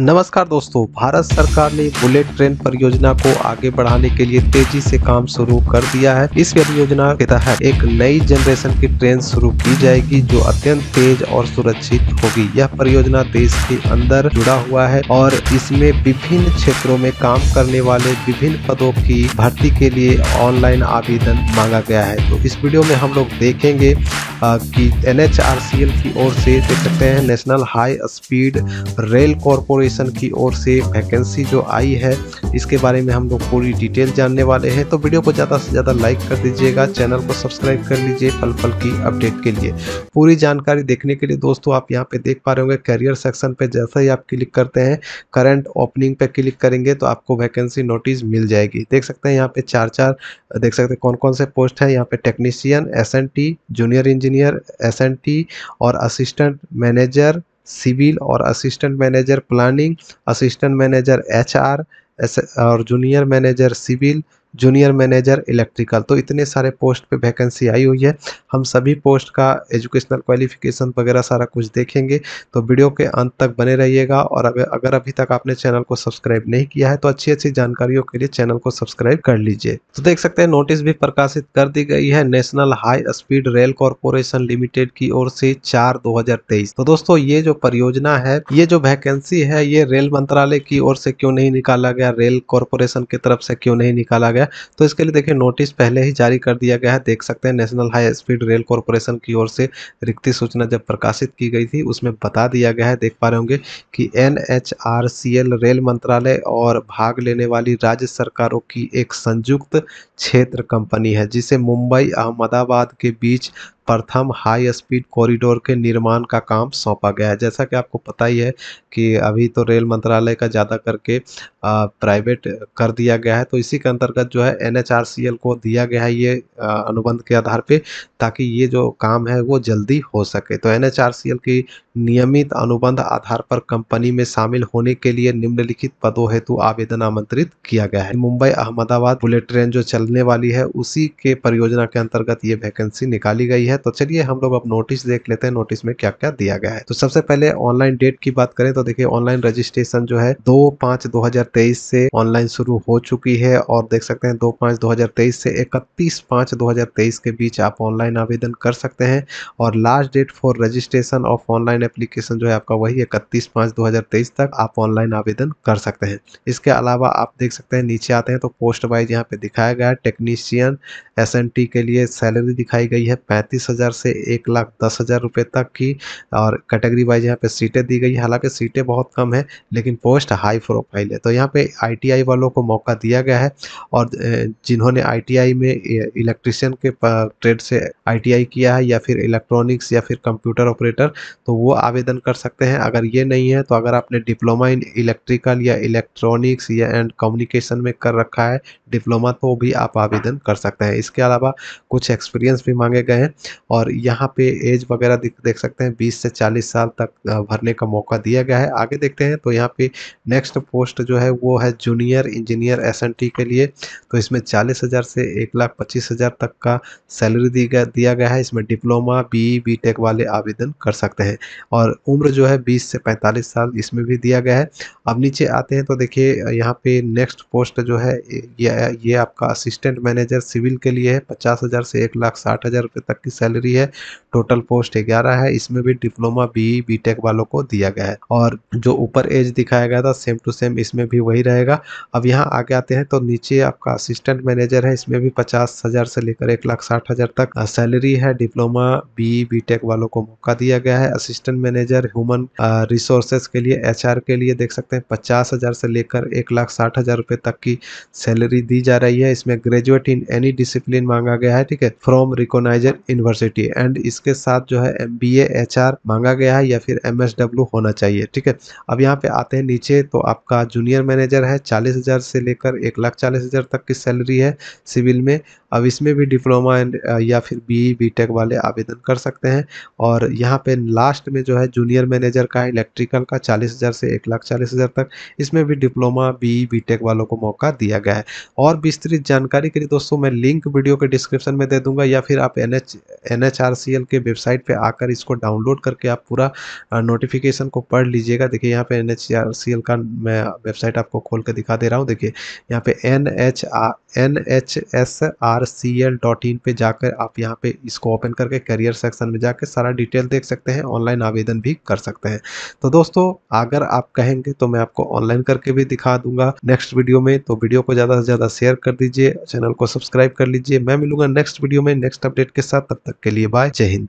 नमस्कार दोस्तों भारत सरकार ने बुलेट ट्रेन परियोजना को आगे बढ़ाने के लिए तेजी से काम शुरू कर दिया है इस परियोजना के तहत एक नई जनरेशन की ट्रेन शुरू की जाएगी जो अत्यंत तेज और सुरक्षित होगी यह परियोजना देश के अंदर जुड़ा हुआ है और इसमें विभिन्न क्षेत्रों में काम करने वाले विभिन्न पदों की भर्ती के लिए ऑनलाइन आवेदन मांगा गया है तो इस वीडियो में हम लोग देखेंगे की एन की ओर से देख सकते हैं national high speed rail corporation corporation की ओर से वैकेंसी जो आई है इसके बारे में हम लोग पूरी डिटेल जानने वाले हैं तो वीडियो को ज़्यादा से ज़्यादा लाइक कर दीजिएगा चैनल को सब्सक्राइब कर लीजिए पल पल की अपडेट के लिए पूरी जानकारी देखने के लिए दोस्तों आप यहाँ पर देख पा रहे होंगे करियर सेक्शन पर जैसा ही आप क्लिक करते हैं करंट ओपनिंग पर क्लिक करेंगे तो आपको वैकेंसी नोटिस मिल जाएगी देख सकते हैं यहाँ पर चार चार देख सकते हैं कौन कौन से पोस्ट हैं यहाँ पर technicians junior engineers और असिस्टेंट मैनेजर सिविल और assistant manager planning assistant manager HR और junior manager civil junior manager electrical तो इतने सारे पोस्ट पे वैकेंसी आई हुई है हम सभी पोस्ट का एजुकेशनल क्वालिफिकेशन वगैरह सारा कुछ देखेंगे तो वीडियो के अंत तक बने रहिएगा और अगर अगर अभी तक आपने चैनल को सब्सक्राइब नहीं किया है तो अच्छी अच्छी जानकारियों के लिए चैनल को सब्सक्राइब कर लीजिए तो देख सकते हैं नोटिस भी प्रकाशित कर दी गई है national high speed rail corporation limited की ओर से चार दो तो दोस्तों ये जो परियोजना है ये जो वैकेंसी है ये रेल मंत्रालय की ओर से क्यों नहीं निकाला गया रेल कॉरपोरेशन की तरफ से क्यों नहीं निकाला गया गया तो इसके लिए देखिए नोटिस पहले ही जारी कर दिया गया है देख सकते हैं national high speed rail corporation की ओर से रिक्ति सूचना जब प्रकाशित की गई थी उसमें बता दिया गया है देख पा रहे होंगे कि एन रेल मंत्रालय और भाग लेने वाली राज्य सरकारों की एक संयुक्त क्षेत्र कंपनी है जिसे मुंबई अहमदाबाद के बीच प्रथम हाई स्पीड कॉरिडोर के निर्माण का काम सौंपा गया है जैसा कि आपको पता ही है कि अभी तो रेल मंत्रालय का ज़्यादा करके प्राइवेट कर दिया गया है तो इसी के अंतर्गत जो है एन को दिया गया है ये अनुबंध के आधार पर ताकि ये जो काम है वो जल्दी हो सके तो एन की नियमित अनुबंध आधार पर कंपनी में शामिल होने के लिए निम्नलिखित पदों हेतु आवेदन आमंत्रित किया गया है मुंबई अहमदाबाद बुलेट ट्रेन जो चलने वाली है उसी के परियोजना के अंतर्गत ये वैकेंसी निकाली गई है है तो चलिए हम लोग अब नोटिस देख लेते हैं नोटिस में क्या क्या दिया गया है तो सबसे पहले ऑनलाइन डेट की बात करें तो देखिये ऑनलाइन रजिस्ट्रेशन जो है दो पांच दो से ऑनलाइन शुरू हो चुकी है और देख सकते हैं दो पांच दो से इकतीस पांच दो के बीच आप ऑनलाइन आवेदन कर सकते हैं और last date for registration of online application जो है आपका वही इकतीस पांच दो तक आप ऑनलाइन आवेदन कर सकते हैं इसके अलावा आप देख सकते हैं नीचे आते हैं तो पोस्ट वाइज यहाँ पे दिखाया गया है टेक्नीशियन एस के लिए सैलरी दिखाई गई है पैंतीस बीस हज़ार से एक लाख दस हज़ार रुपये तक की और कैटेगरी वाइज यहाँ पे सीटें दी गई हालांकि सीटें बहुत कम है लेकिन पोस्ट हाई प्रोफाइल है तो यहाँ पे आईटीआई वालों को मौका दिया गया है और जिन्होंने आईटीआई में इलेक्ट्रिशियन के ट्रेड से आईटीआई किया है या फिर इलेक्ट्रॉनिक्स या फिर कंप्यूटर ऑपरेटर तो वो आवेदन कर सकते हैं अगर ये नहीं है तो अगर आपने डिप्लोमा इन इलेक्ट्रिकल या इलेक्ट्रॉनिक्स या एंड कम्युनिकेशन में कर रखा है डिप्लोमा तो भी आप आवेदन कर सकते हैं इसके अलावा कुछ एक्सपीरियंस भी मांगे गए हैं और यहाँ पे एज वगैरह देख सकते हैं बीस से चालीस साल तक भरने का मौका दिया गया है आगे देखते हैं तो यहाँ पे नेक्स्ट पोस्ट जो है वो है जूनियर इंजीनियर एस के लिए तो इसमें चालीस हज़ार से एक लाख पच्चीस हज़ार तक का सैलरी दिया गया है इसमें डिप्लोमा बी बी टेक वाले आवेदन कर सकते हैं और उम्र जो है बीस से पैंतालीस साल इसमें भी दिया गया है अब नीचे आते हैं तो देखिए यहाँ पे नेक्स्ट पोस्ट जो है ये ये आपका असिस्टेंट मैनेजर सिविल के लिए है पचास हज़ार से एक लाख साठ हज़ार रुपये तक की सैलरी है टोटल पोस्ट ग्यारह है इसमें भी डिप्लोमा बी बी वालों को दिया गया है और जो ऊपर एज दिखाया गया था सेम टू सेम इसमें भी वही रहेगा अब यहाँ आगे आते हैं तो नीचे आपका असिस्टेंट मैनेजर है इसमें भी पचास हज़ार से लेकर एक लाख साठ हज़ार तक सैलरी है डिप्लोमा बी बी वालों को मौका दिया गया है असिस्टेंट मैनेजर ह्यूमन रिसोर्सेस के लिए एच के लिए देख सकते हैं पचास से लेकर एक लाख तक की सैलरी दी जा रही है इसमें ग्रेजुएट इन एनी डिसिप्लिन मांगा गया है ठीक है from recognized university university and इसके साथ जो है एम बी मांगा गया है या फिर एम होना चाहिए ठीक है अब यहाँ पे आते हैं नीचे तो आपका जूनियर मैनेजर है चालीस हज़ार से लेकर एक लाख चालीस हज़ार तक की सैलरी है सिविल में अब इसमें भी डिप्लोमा एंड uh, या फिर बी बी टेक वाले आवेदन कर सकते हैं और यहाँ पे लास्ट में जो है जूनियर मैनेजर का इलेक्ट्रिकल का चालीस हज़ार से एक लाख चालीस हज़ार तक इसमें भी डिप्लोमा बी बी टेक वालों को मौका दिया गया है और विस्तृत जानकारी के लिए दोस्तों मैं लिंक वीडियो के डिस्क्रिप्शन में दे दूंगा या फिर आप एन एच एन के वेबसाइट पे आकर इसको डाउनलोड करके आप पूरा नोटिफिकेशन को पढ़ लीजिएगा देखिए यहाँ पे एन का मैं वेबसाइट आपको खोल कर दिखा दे रहा हूँ देखिए यहाँ पे N H N H S R C L dot in पर जाकर आप यहाँ पे इसको ओपन करके करियर सेक्शन में जाकर सारा डिटेल देख सकते हैं ऑनलाइन आवेदन भी कर सकते हैं तो दोस्तों अगर आप कहेंगे तो मैं आपको ऑनलाइन करके भी दिखा दूंगा नेक्स्ट वीडियो में तो वीडियो को ज़्यादा से ज़्यादा शेयर कर दीजिए चैनल को सब्सक्राइब कर लीजिए मैं मिलूंगा नेक्स्ट वीडियो में नेक्स्ट अपडेट के साथ तब तक तक के लिए बाय जय हिंद